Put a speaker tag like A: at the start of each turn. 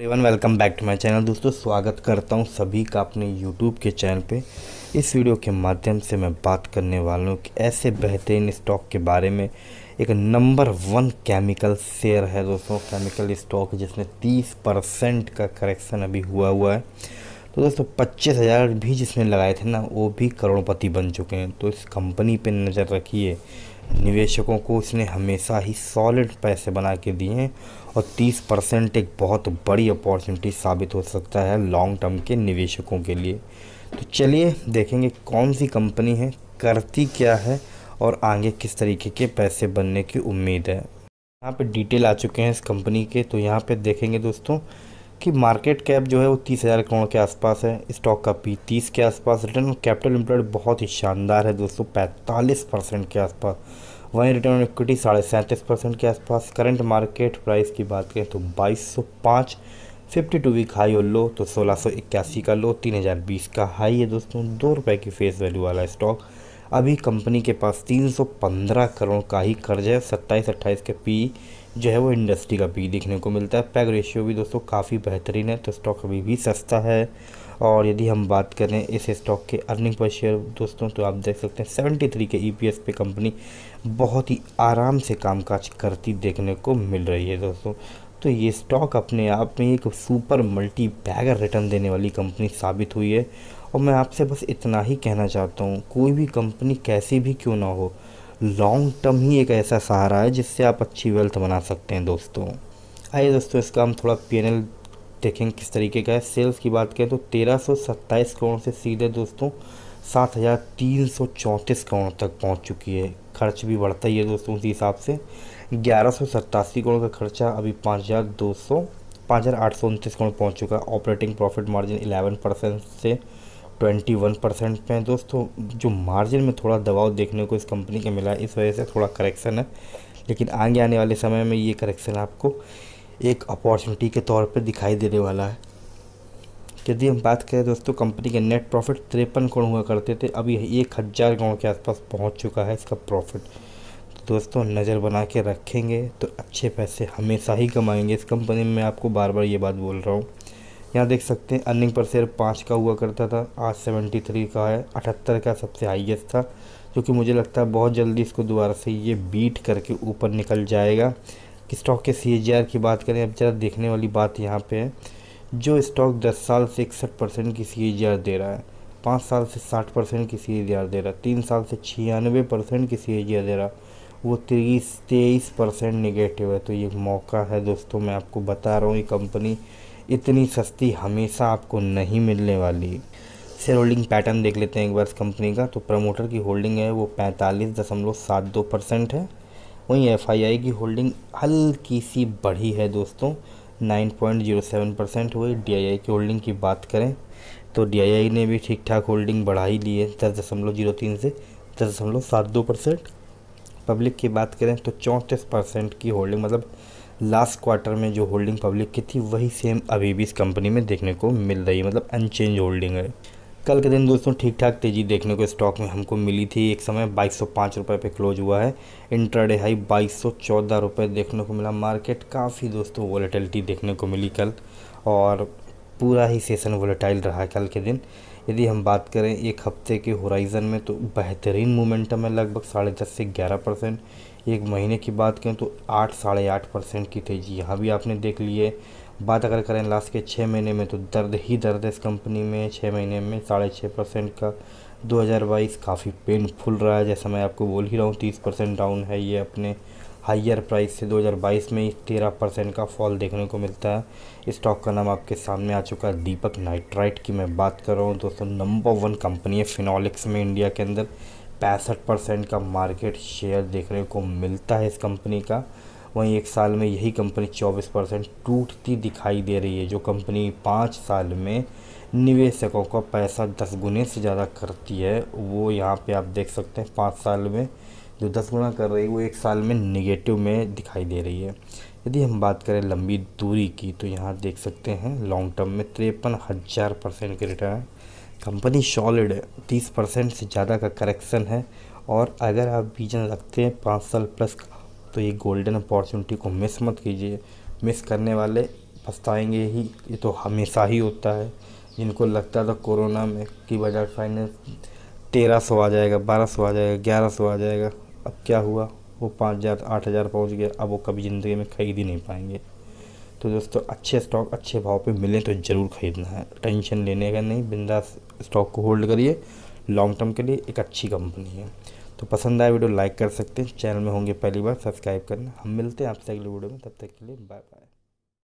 A: Avon welcome back to my channel दोस्तों स्वागत करता हूं सभी का अपने यूट्यूब के चैनल पे इस वीडियो के माध्यम से मैं बात करने वाला हूं कि ऐसे बेहतरीन स्टॉक के बारे में एक नंबर वन केमिकल शेयर है दोस्तों केमिकल स्टॉक जिसने 30 परसेंट का करेक्शन अभी हुआ हुआ है तो दोस्तों पच्चीस हज़ार भी जिसने लगाए थे ना वो भी करोड़पति बन चुके हैं तो इस कंपनी पर नज़र रखिए निवेशकों को उसने हमेशा ही सॉलिड पैसे बना के दिए हैं और 30 परसेंट एक बहुत बड़ी अपॉर्चुनिटी साबित हो सकता है लॉन्ग टर्म के निवेशकों के लिए तो चलिए देखेंगे कौन सी कंपनी है करती क्या है और आगे किस तरीके के पैसे बनने की उम्मीद है यहाँ पे डिटेल आ चुके हैं इस कंपनी के तो यहाँ पे देखेंगे दोस्तों कि मार्केट कैप जो है वो तीस हज़ार करोड़ के आसपास है स्टॉक का पी तीस के आसपास रिटर्न कैपिटल इम्प्लॉयड बहुत ही शानदार है दोस्तों पैंतालीस परसेंट के आसपास वहीं रिटर्न ऑन इक्विटी साढ़े सैंतीस परसेंट के आसपास करंट मार्केट प्राइस की बात करें तो बाईस सौ पाँच फिफ्टी टू वीक हाई और लो तो सोलह सौ इक्यासी का लो तीन हज़ार बीस का हाई है दोस्तों दो रुपये की फेस वैल्यू वाला स्टॉक अभी कंपनी के पास तीन सौ पंद्रह करोड़ का ही कर्ज है सत्ताईस अट्ठाईस के पी जो है वो इंडस्ट्री का पी देखने को मिलता है पैग रेशियो भी दोस्तों काफ़ी बेहतरीन है तो स्टॉक अभी भी सस्ता है और यदि हम बात करें इस स्टॉक के अर्निंग पर शेयर दोस्तों तो आप देख सकते हैं सेवेंटी थ्री के ई e पे कंपनी बहुत ही आराम से कामकाज करती देखने को मिल रही है दोस्तों तो ये स्टॉक अपने आप में एक सुपर मल्टी बैगर रिटर्न देने वाली कंपनी साबित हुई है और मैं आपसे बस इतना ही कहना चाहता हूँ कोई भी कंपनी कैसी भी क्यों ना हो लॉन्ग टर्म ही एक ऐसा सहारा है जिससे आप अच्छी वेल्थ बना सकते हैं दोस्तों आइए दोस्तों इसका हम थोड़ा पी देखेंगे किस तरीके का है सेल्स की बात करें तो तेरह सौ सत्ताईस करोड़ से सीधे दोस्तों सात हज़ार तीन सौ चौंतीस करोड़ तक पहुंच चुकी है खर्च भी बढ़ता ही है दोस्तों उसी हिसाब से ग्यारह सौ सत्तासी करोड़ का खर्चा अभी पाँच हज़ार दो सौ पाँच हज़ार आठ सौ उनतीस करोड़ पहुँच चुका है operating profit margin eleven percent से ट्वेंटी वन परसेंट पे हैं दोस्तों जो मार्जिन में थोड़ा दबाव देखने को इस कंपनी का मिला है इस वजह से थोड़ा करेक्शन है लेकिन आगे आने वाले समय में ये करेक्शन आपको एक अपॉर्चुनिटी के तौर पर दिखाई देने वाला है यदि हम बात करें दोस्तों कंपनी के नेट प्रॉफिट तिरपन करोड़ हुआ करते थे अभी एक हज़ार करोड़ के आसपास पहुंच चुका है इसका प्रॉफिट तो दोस्तों नज़र बना के रखेंगे तो अच्छे पैसे हमेशा ही कमाएंगे इस कंपनी में मैं आपको बार बार ये बात बोल रहा हूँ यहाँ देख सकते हैं अर्निंग पर शेयर पाँच का हुआ करता था आज सेवेंटी थ्री का है अठहत्तर का सबसे हाईएस्ट था जो कि मुझे लगता है बहुत जल्दी इसको दोबारा से ये बीट करके ऊपर निकल जाएगा कि स्टॉक के सी की बात करें अब ज़रा देखने वाली बात यहाँ पे है जो स्टॉक दस साल से इकसठ परसेंट की सी दे रहा है पाँच साल से साठ परसेंट की सी दे रहा है तीन साल से छियानवे परसेंट की सी दे रहा वो तीस तेईस परसेंट निगेटिव है तो ये मौका है दोस्तों मैं आपको बता रहा हूँ ये कंपनी इतनी सस्ती हमेशा आपको नहीं मिलने वाली शेयर होल्डिंग पैटर्न देख लेते हैं एक बार इस कंपनी का तो प्रमोटर की होल्डिंग है वो पैंतालीस दशमलव सात दो परसेंट है वहीं एफ की होल्डिंग हल्की सी बढ़ी है दोस्तों nine point zero seven percent हुई डी की होल्डिंग की बात करें तो डी ने भी ठीक ठाक होल्डिंग बढ़ा ही ली है दस दशमलव जीरो तीन से दस दशमलव सात दो परसेंट पब्लिक की बात करें तो चौंतीस परसेंट की होल्डिंग मतलब लास्ट क्वार्टर में जो होल्डिंग पब्लिक की थी वही सेम अभी भी इस कंपनी में देखने को मिल रही है मतलब अनचेंज होल्डिंग है कल के दिन दोस्तों ठीक ठाक तेज़ी देखने को स्टॉक में हमको मिली थी एक समय बाईस सौ रुपये पे क्लोज हुआ है इंट्राडे हाई बाईस सौ रुपये देखने को मिला मार्केट काफ़ी दोस्तों वॉलेटिलिटी देखने को मिली कल और पूरा ही सेशन वोलेटाइल रहा कल के दिन यदि हम बात करें एक हफ्ते के होराइज़न में तो बेहतरीन मोमेंटम है लगभग साढ़े दस से ग्यारह परसेंट एक महीने की बात करें तो आठ साढ़े आठ परसेंट की तेज़ी यहाँ भी आपने देख ली है बात अगर करें लास्ट के छः महीने में तो दर्द ही दर्द है इस कंपनी में छः महीने में साढ़े छः परसेंट का 2022 काफ़ी पेनफुल रहा है जैसा मैं आपको बोल ही रहा हूँ तीस परसेंट डाउन है ये अपने हाइयर प्राइस से 2022 में तेरह परसेंट का फॉल देखने को मिलता है स्टॉक का नाम आपके सामने आ चुका है दीपक नाइट्राइट की मैं बात कर रहा हूँ दोस्तों नंबर वन कंपनी है फिनॉलिक्स में इंडिया के अंदर पैंसठ परसेंट का मार्केट शेयर देखने को मिलता है इस कंपनी का वहीं एक साल में यही कंपनी चौबीस परसेंट टूटती दिखाई दे रही है जो कंपनी पाँच साल में निवेशकों का पैसा दस गुने से ज़्यादा करती है वो यहाँ पे आप देख सकते हैं पाँच साल में जो दस गुना कर रही है वो एक साल में निगेटिव में दिखाई दे रही है यदि हम बात करें लंबी दूरी की तो यहाँ देख सकते हैं लॉन्ग टर्म में तिरपन हज़ार परसेंट के रिटर्न कंपनी सॉलिड है तीस परसेंट से ज़्यादा का करेक्शन है और अगर आप विजन रखते हैं पाँच साल प्लस का तो ये गोल्डन अपॉर्चुनिटी को मिस मत कीजिए मिस करने वाले पछताएंगे ही ये तो हमेशा ही होता है जिनको लगता था कोरोना में कि बजाज फाइनेंस तेरह सौ आ जाएगा बारह सौ आ जाएगा ग्यारह सौ आ जाएगा अब क्या हुआ वो पाँच हज़ार आठ हज़ार पहुँच गया अब वो कभी ज़िंदगी में खरीद ही नहीं पाएंगे तो दोस्तों अच्छे स्टॉक अच्छे भाव पे मिले तो ज़रूर ख़रीदना है टेंशन लेने का नहीं बिंदा स्टॉक को होल्ड करिए लॉन्ग टर्म के लिए एक अच्छी कंपनी है तो पसंद आए वीडियो लाइक कर सकते हैं चैनल में होंगे पहली बार सब्सक्राइब करना हम मिलते हैं आपसे अगले वीडियो में तब तक के लिए बाय बाय